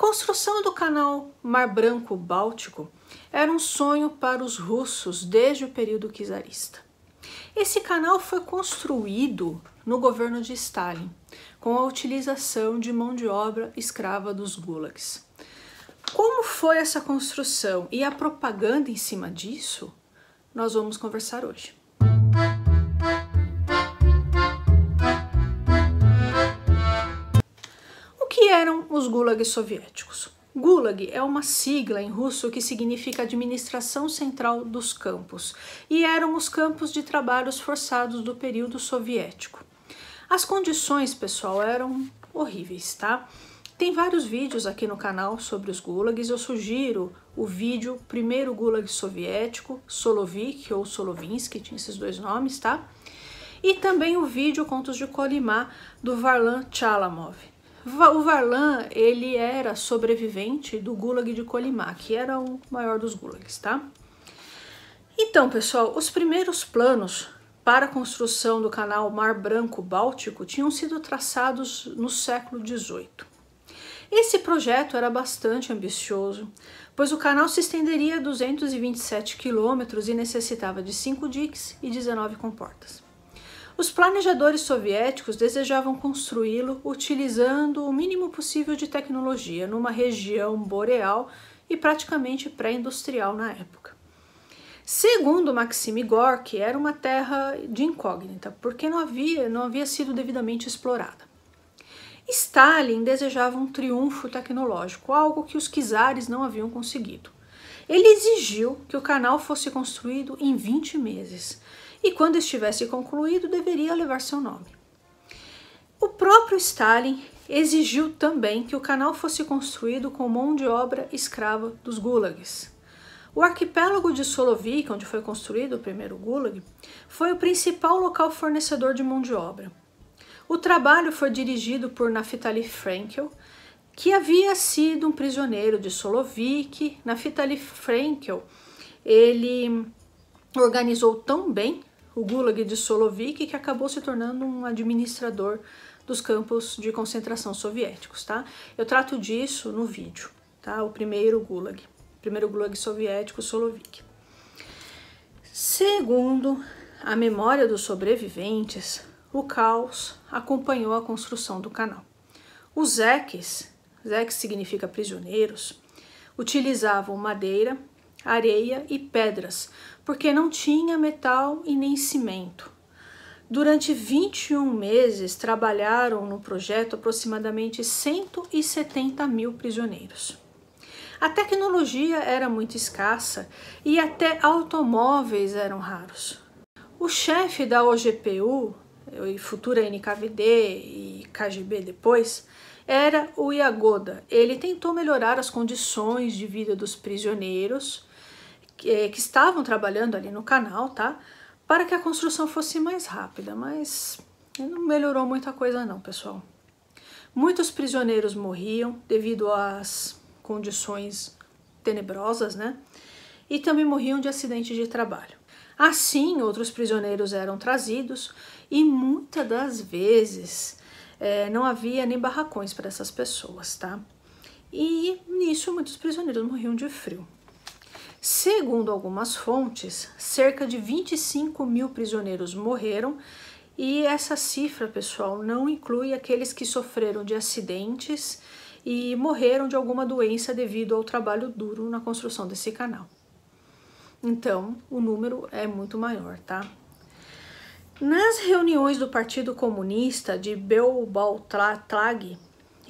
construção do canal Mar Branco-Báltico era um sonho para os russos desde o período czarista. Esse canal foi construído no governo de Stalin, com a utilização de mão de obra escrava dos gulags. Como foi essa construção e a propaganda em cima disso, nós vamos conversar hoje. eram os gulags soviéticos? Gulag é uma sigla em russo que significa Administração Central dos Campos e eram os campos de trabalhos forçados do período soviético. As condições, pessoal, eram horríveis, tá? Tem vários vídeos aqui no canal sobre os gulags, eu sugiro o vídeo Primeiro Gulag Soviético, Solovik ou Solovinsky, tinha esses dois nomes, tá? E também o vídeo Contos de Kolimá, do Varlan Chalamov. O Varlan, ele era sobrevivente do Gulag de Kolyma, que era o maior dos Gulags, tá? Então, pessoal, os primeiros planos para a construção do canal Mar Branco-Báltico tinham sido traçados no século XVIII. Esse projeto era bastante ambicioso, pois o canal se estenderia 227 quilômetros e necessitava de 5 diques e 19 comportas. Os planejadores soviéticos desejavam construí-lo utilizando o mínimo possível de tecnologia numa região boreal e praticamente pré-industrial na época. Segundo Maxim Gorky, era uma terra de incógnita, porque não havia, não havia sido devidamente explorada. Stalin desejava um triunfo tecnológico, algo que os czares não haviam conseguido. Ele exigiu que o canal fosse construído em 20 meses, e quando estivesse concluído deveria levar seu nome. O próprio Stalin exigiu também que o canal fosse construído com mão de obra escrava dos gulags. O arquipélago de Solovik, onde foi construído o primeiro gulag, foi o principal local fornecedor de mão de obra. O trabalho foi dirigido por Naftali Frankel, que havia sido um prisioneiro de Solovik. Naftali Frankel, ele organizou tão bem o Gulag de Solovik, que acabou se tornando um administrador dos campos de concentração soviéticos, tá? Eu trato disso no vídeo, tá? O primeiro Gulag, primeiro Gulag soviético Solovik. Segundo a memória dos sobreviventes, o caos acompanhou a construção do canal. Os Zeques, Zeques significa prisioneiros, utilizavam madeira areia e pedras, porque não tinha metal e nem cimento. Durante 21 meses, trabalharam no projeto aproximadamente 170 mil prisioneiros. A tecnologia era muito escassa e até automóveis eram raros. O chefe da OGPU, e futura NKVD e KGB depois, era o Iagoda. Ele tentou melhorar as condições de vida dos prisioneiros que, eh, que estavam trabalhando ali no canal, tá? Para que a construção fosse mais rápida, mas não melhorou muita coisa não, pessoal. Muitos prisioneiros morriam devido às condições tenebrosas, né? E também morriam de acidentes de trabalho. Assim, outros prisioneiros eram trazidos e muitas das vezes é, não havia nem barracões para essas pessoas, tá? E nisso muitos prisioneiros morriam de frio. Segundo algumas fontes, cerca de 25 mil prisioneiros morreram e essa cifra, pessoal, não inclui aqueles que sofreram de acidentes e morreram de alguma doença devido ao trabalho duro na construção desse canal. Então, o número é muito maior, tá? Nas reuniões do Partido Comunista de Belbaltlag,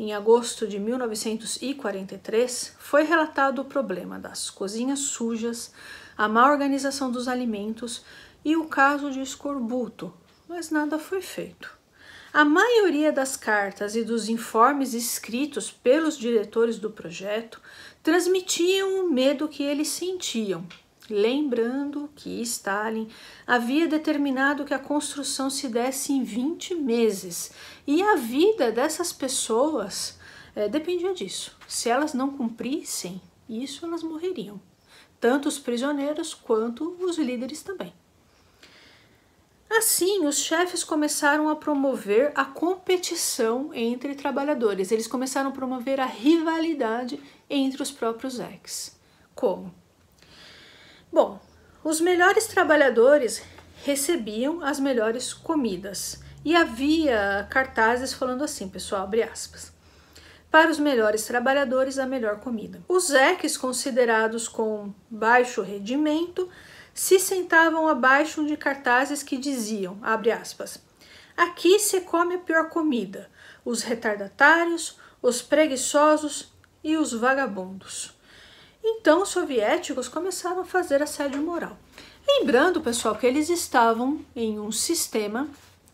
em agosto de 1943, foi relatado o problema das cozinhas sujas, a má organização dos alimentos e o caso de escorbuto, mas nada foi feito. A maioria das cartas e dos informes escritos pelos diretores do projeto transmitiam o medo que eles sentiam Lembrando que Stalin havia determinado que a construção se desse em 20 meses e a vida dessas pessoas é, dependia disso. Se elas não cumprissem isso, elas morreriam, tanto os prisioneiros quanto os líderes também. Assim, os chefes começaram a promover a competição entre trabalhadores. Eles começaram a promover a rivalidade entre os próprios ex. Como? Bom, os melhores trabalhadores recebiam as melhores comidas. E havia cartazes falando assim, pessoal, abre aspas. Para os melhores trabalhadores, a melhor comida. Os eques considerados com baixo rendimento se sentavam abaixo de cartazes que diziam, abre aspas, aqui se come a pior comida, os retardatários, os preguiçosos e os vagabundos. Então, os soviéticos começaram a fazer assédio moral. Lembrando, pessoal, que eles estavam em um sistema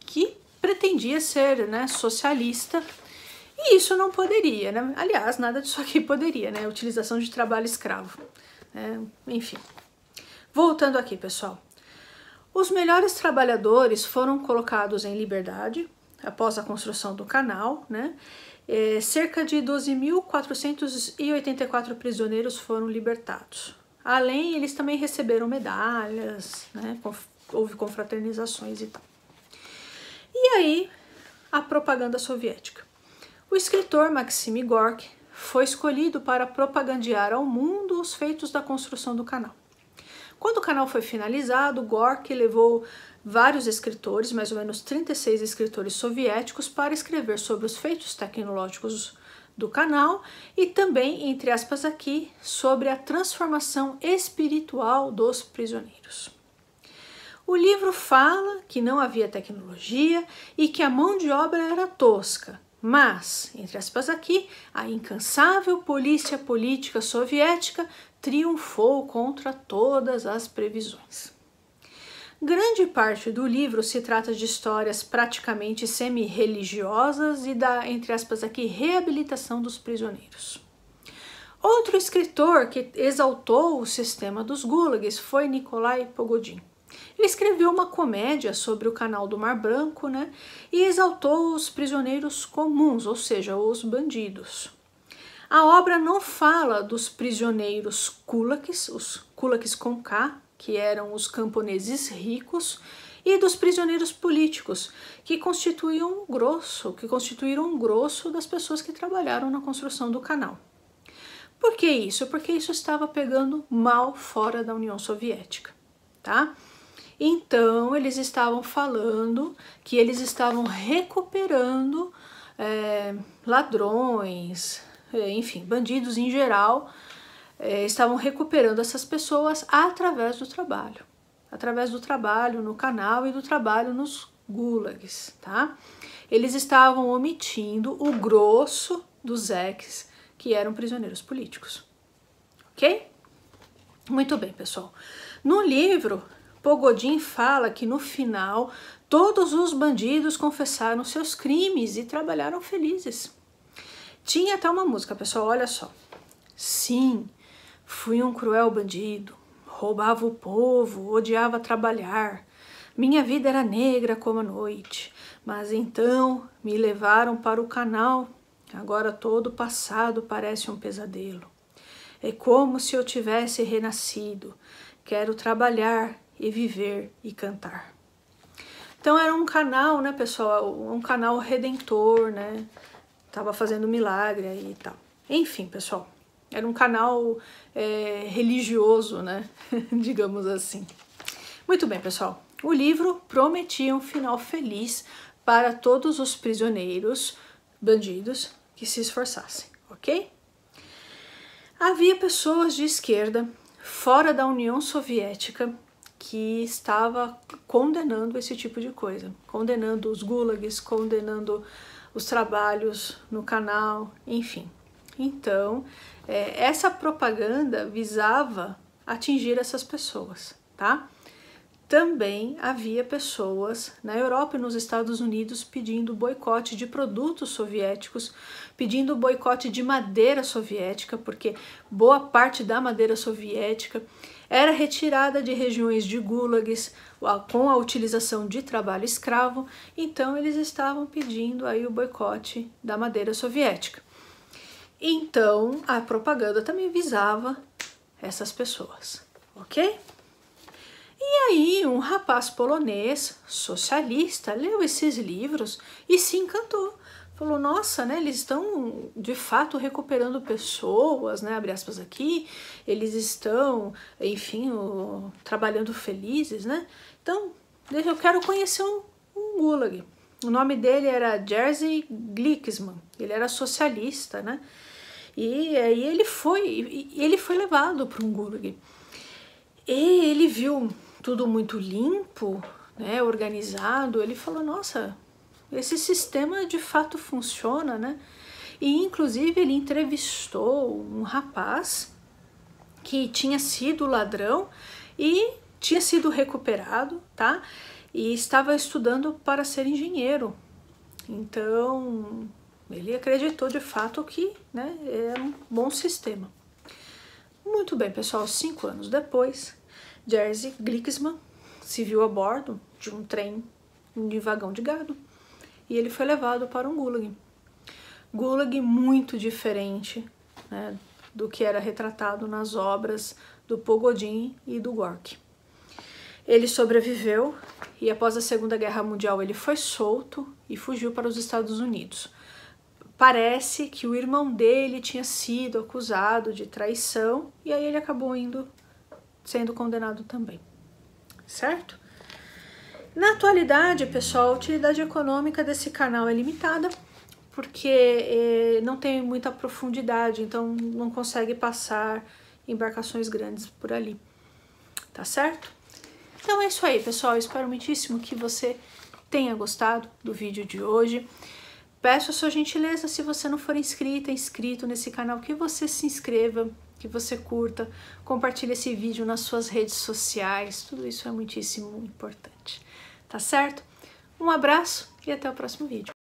que pretendia ser né, socialista, e isso não poderia, né? Aliás, nada disso aqui poderia, né? Utilização de trabalho escravo. Né? Enfim. Voltando aqui, pessoal. Os melhores trabalhadores foram colocados em liberdade após a construção do canal, né? É, cerca de 12.484 prisioneiros foram libertados. Além, eles também receberam medalhas, né, houve confraternizações e tal. E aí, a propaganda soviética. O escritor Maxim Gorky foi escolhido para propagandear ao mundo os feitos da construção do canal. Quando o canal foi finalizado, Gorky levou vários escritores, mais ou menos 36 escritores soviéticos, para escrever sobre os feitos tecnológicos do canal e também, entre aspas, aqui, sobre a transformação espiritual dos prisioneiros. O livro fala que não havia tecnologia e que a mão de obra era tosca, mas, entre aspas aqui, a incansável polícia política soviética triunfou contra todas as previsões. Grande parte do livro se trata de histórias praticamente semi-religiosas e da, entre aspas, aqui, reabilitação dos prisioneiros. Outro escritor que exaltou o sistema dos gulags foi Nikolai Pogodin. Ele escreveu uma comédia sobre o canal do Mar Branco né, e exaltou os prisioneiros comuns, ou seja, os bandidos. A obra não fala dos prisioneiros kulaks, os kulaks com K, que eram os camponeses ricos, e dos prisioneiros políticos, que constituíam um grosso, que constituíram um grosso das pessoas que trabalharam na construção do canal. Por que isso? Porque isso estava pegando mal fora da União Soviética, tá? Então eles estavam falando que eles estavam recuperando é, ladrões, eh, enfim, bandidos em geral é, estavam recuperando essas pessoas através do trabalho, através do trabalho no canal e do trabalho nos gulags, tá? Eles estavam omitindo o grosso dos ex que eram prisioneiros políticos, ok? Muito bem, pessoal. No livro, Pogodin fala que no final todos os bandidos confessaram seus crimes e trabalharam felizes. Tinha até uma música, pessoal, olha só. Sim, Fui um cruel bandido, roubava o povo, odiava trabalhar. Minha vida era negra como a noite, mas então me levaram para o canal. Agora todo o passado parece um pesadelo. É como se eu tivesse renascido. Quero trabalhar e viver e cantar. Então era um canal, né, pessoal? Um canal redentor, né? Tava fazendo milagre aí e tal. Enfim, pessoal, era um canal é, religioso, né? Digamos assim. Muito bem, pessoal. O livro prometia um final feliz para todos os prisioneiros bandidos que se esforçassem, ok? Havia pessoas de esquerda fora da União Soviética que estava condenando esse tipo de coisa, condenando os gulags, condenando os trabalhos no canal, enfim. Então, é, essa propaganda visava atingir essas pessoas, tá? Também havia pessoas na Europa e nos Estados Unidos pedindo boicote de produtos soviéticos, pedindo boicote de madeira soviética, porque boa parte da madeira soviética era retirada de regiões de gulags com a utilização de trabalho escravo, então eles estavam pedindo aí o boicote da madeira soviética. Então, a propaganda também visava essas pessoas, ok? E aí, um rapaz polonês, socialista, leu esses livros e se encantou. Falou, nossa, né, eles estão de fato recuperando pessoas, né, abre aspas aqui, eles estão, enfim, o, trabalhando felizes, né? Então, eu quero conhecer um, um gulag. O nome dele era Jerzy Glicksman, ele era socialista, né? E aí ele foi, ele foi levado para um Hamburgo. E ele viu tudo muito limpo, né, organizado, ele falou: "Nossa, esse sistema de fato funciona, né?" E inclusive ele entrevistou um rapaz que tinha sido ladrão e tinha sido recuperado, tá? e estava estudando para ser engenheiro. Então, ele acreditou de fato que né, é um bom sistema. Muito bem, pessoal, cinco anos depois, Jerzy Glicksman se viu a bordo de um trem de vagão de gado e ele foi levado para um gulag. Gulag muito diferente né, do que era retratado nas obras do Pogodin e do Gork. Ele sobreviveu e após a Segunda Guerra Mundial ele foi solto e fugiu para os Estados Unidos. Parece que o irmão dele tinha sido acusado de traição e aí ele acabou indo sendo condenado também. Certo? Na atualidade, pessoal, a utilidade econômica desse canal é limitada porque eh, não tem muita profundidade, então não consegue passar embarcações grandes por ali. Tá certo? Então é isso aí, pessoal. espero muitíssimo que você tenha gostado do vídeo de hoje. Peço a sua gentileza, se você não for inscrita, inscrito nesse canal, que você se inscreva, que você curta, compartilhe esse vídeo nas suas redes sociais, tudo isso é muitíssimo importante, tá certo? Um abraço e até o próximo vídeo.